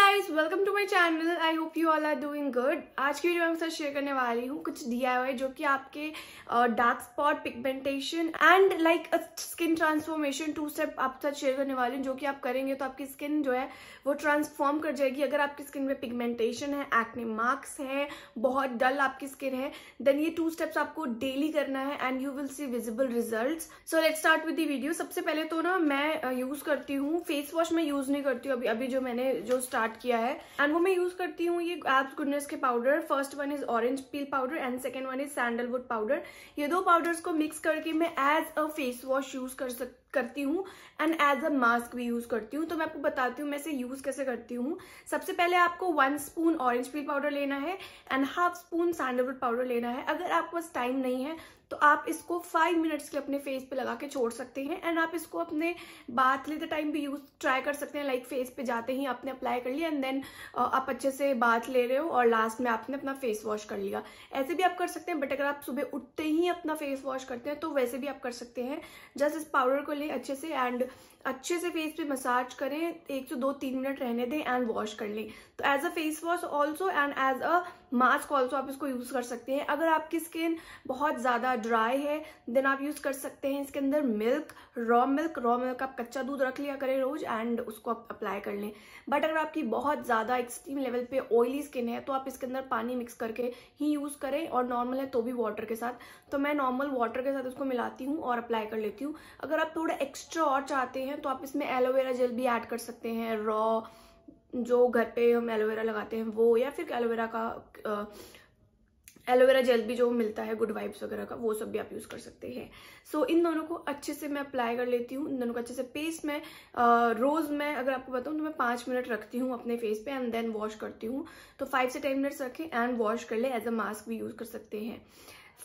guys welcome to my channel I hope you all are doing good आज की video में मैं share करने वाली हूँ कुछ डीआईवाई जो कि आपके dark spot pigmentation and like skin transformation two step आपके साथ शेयर करने वाली हूँ जो कि आप करेंगे तो आपकी स्किन जो है वो ट्रांसफॉर्म कर जाएगी अगर आपकी स्किन में पिगमेंटेशन है एक्ने मार्क्स है बहुत डल आपकी स्किन है देन ये टू स्टेप्स आपको डेली करना है and you will see visible result so let start with the video सबसे पहले तो ना मैं यूज uh, करती हूँ फेस वॉश मैं यूज नहीं करती हूँ अभी अभी जो मैंने जो स्टार्ट स्टार्ट किया है एंड वो मैं यूज करती हूँ ये एब्स गुडनेस के powder first one is orange peel powder and second one is sandalwood powder ये दो पाउडर्स को मिक्स करके मैं as a face wash use कर सक करती हूँ एंड एज अ मास्क भी यूज़ करती हूँ तो मैं आपको बताती हूँ मैं इसे यूज़ कैसे करती हूँ सबसे पहले आपको one spoon orange peel powder लेना है and half spoon sandalwood powder लेना है अगर आपके पास टाइम नहीं है तो आप इसको फाइव मिनट्स के अपने फेस पे लगा के छोड़ सकते हैं एंड आप इसको अपने बाथ लेते टाइम भी यूज ट्राई कर सकते हैं लाइक like फेस पे जाते ही आपने अप्लाई कर लिया एंड देन आप अच्छे से बाथ ले रहे हो और लास्ट में आपने अपना फेस वॉश कर लिया ऐसे भी आप कर सकते हैं बट अगर आप सुबह उठते ही अपना फेस वॉश करते हैं तो वैसे भी आप कर सकते हैं जस्ट इस पाउडर को लें अच्छे से एंड अच्छे से फेस पे मसाज करें एक से दो तीन मिनट रहने दें एंड वॉश कर लें तो as a face wash also and as a mask also तो आप इसको यूज़ कर सकते हैं अगर आपकी स्किन बहुत ज़्यादा ड्राई है देन आप यूज़ कर सकते हैं इसके अंदर milk raw milk raw milk आप कच्चा दूध रख लिया करें रोज एंड उसको आप अप्लाई कर लें बट अगर आपकी बहुत ज़्यादा एक्सट्रीम लेवल पे ऑयली स्किन है तो आप इसके अंदर पानी मिक्स करके ही यूज़ करें और नॉर्मल है तो भी वाटर के साथ तो मैं नॉर्मल वाटर के साथ उसको मिलाती हूँ और अप्लाई कर लेती हूँ अगर आप थोड़ा एक्स्ट्रा और चाहते हैं तो आप इसमें एलोवेरा जेल भी ऐड कर सकते हैं रॉ जो घर पे हम एलोवेरा लगाते हैं वो या फिर एलोवेरा का एलोवेरा जेल भी जो मिलता है गुड वाइब्स वगैरह का वो सब भी आप यूज़ कर सकते हैं सो so, इन दोनों को अच्छे से मैं अप्लाई कर लेती हूँ इन दोनों को अच्छे से पेस्ट में रोज़ मैं अगर आपको बताऊँ तो मैं पाँच मिनट रखती हूँ अपने फेस पे एंड देन वॉश करती हूँ तो फाइव से टेन मिनट्स रखें एंड वॉश कर ले एज अ मास्क भी यूज़ कर सकते हैं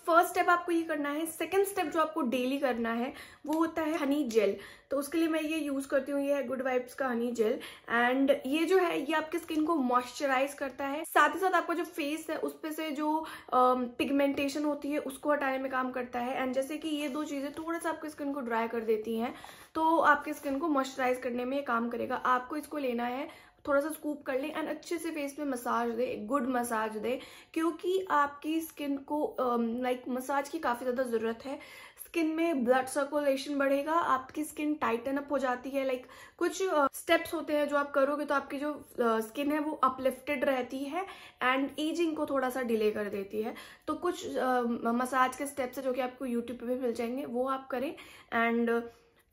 फर्स्ट स्टेप आपको ये करना है सेकेंड स्टेप जो आपको डेली करना है वो होता है हनी जेल तो उसके लिए मैं ये यूज़ करती हूँ ये है गुड वाइब्स का हनी जेल एंड ये जो है ये आपकी स्किन को मॉइस्चराइज करता है साथ ही साथ आपका जो फेस है उस पर से जो पिगमेंटेशन होती है उसको हटाने में काम करता है एंड जैसे कि ये दो चीज़ें थोड़ा सा आपकी स्किन को ड्राई कर देती हैं तो आपके स्किन को मॉइस्चराइज करने में ये काम करेगा आपको इसको लेना है थोड़ा सा स्कूप कर लें एंड अच्छे से फेस पे मसाज दे गुड मसाज दे क्योंकि आपकी स्किन को लाइक um, मसाज की काफ़ी ज़्यादा ज़रूरत है स्किन में ब्लड सर्कुलेशन बढ़ेगा आपकी स्किन टाइटन अप हो जाती है लाइक like, कुछ स्टेप्स uh, होते हैं जो आप करोगे तो आपकी जो स्किन uh, है वो अपलिफ्टेड रहती है एंड एजिंग को थोड़ा सा डिले कर देती है तो कुछ मसाज uh, के स्टेप्स है जो कि आपको यूट्यूब पे भी मिल जाएंगे वो आप करें एंड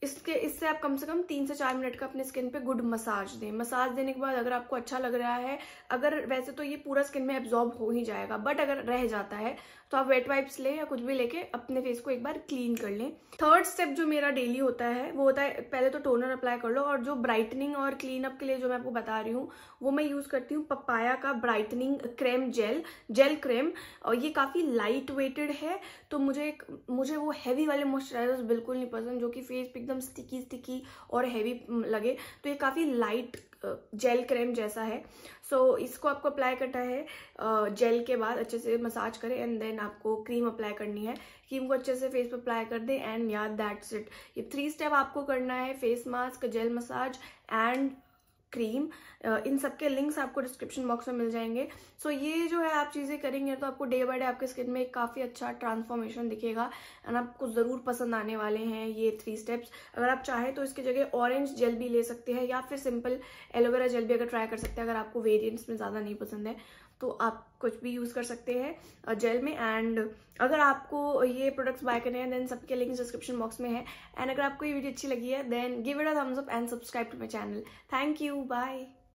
इसके इससे आप कम से कम तीन से चार मिनट का अपने स्किन पे गुड मसाज दें मसाज देने के बाद अगर आपको अच्छा लग रहा है अगर वैसे तो ये पूरा स्किन में एब्जॉर्ब हो ही जाएगा बट अगर रह जाता है तो आप वेट वाइप्स लें या कुछ भी लेके अपने फेस को एक बार क्लीन कर लें थर्ड स्टेप जो मेरा डेली होता है वो होता है पहले तो टोनर अप्लाई कर लो और जो ब्राइटनिंग और क्लीन अप के लिए जो मैं आपको बता रही हूँ वो मैं यूज़ करती हूँ पपाया का brightening cream gel gel cream और ये काफ़ी लाइट वेटेड है तो मुझे मुझे वो हैवी वाले मॉइस्चराइजर बिल्कुल नहीं पसंद जो कि फेस पे एकदम एकदम स्टिकी स्टिकी और हैवी mm, लगे तो ये काफ़ी लाइट जेल क्रीम जैसा है सो so, इसको आपको अप्लाई करना है जेल के बाद अच्छे से मसाज करें एंड देन आपको क्रीम अप्लाई करनी है क्रीम को अच्छे से फेस पर अप्लाई कर दें एंड या दैट्स इट ये थ्री स्टेप आपको करना है face mask gel massage and cream uh, इन सब के लिंक्स आपको डिस्क्रिप्शन बॉक्स में मिल जाएंगे सो so, ये जो है आप चीज़ें करेंगे तो आपको डे बाय डे आपके स्किन में काफ़ी अच्छा ट्रांसफॉर्मेशन दिखेगा एंड आपको ज़रूर पसंद आने वाले हैं ये थ्री स्टेप्स अगर आप चाहें तो इसकी जगह ऑरेंज जेल भी ले सकते हैं या फिर सिंपल एलोवेरा जेल भी अगर ट्राई कर सकते हैं अगर आपको वेरियंट्स में ज़्यादा नहीं पसंद है तो आप कुछ भी यूज़ कर सकते हैं जेल में एंड अगर आपको ये प्रोडक्ट्स बाय करने हैं देन सबके लिंक डिस्क्रिप्शन बॉक्स में है एंड अगर आपको ये वीडियो अच्छी लगी है then give it a thumbs up and subscribe to my channel thank you bye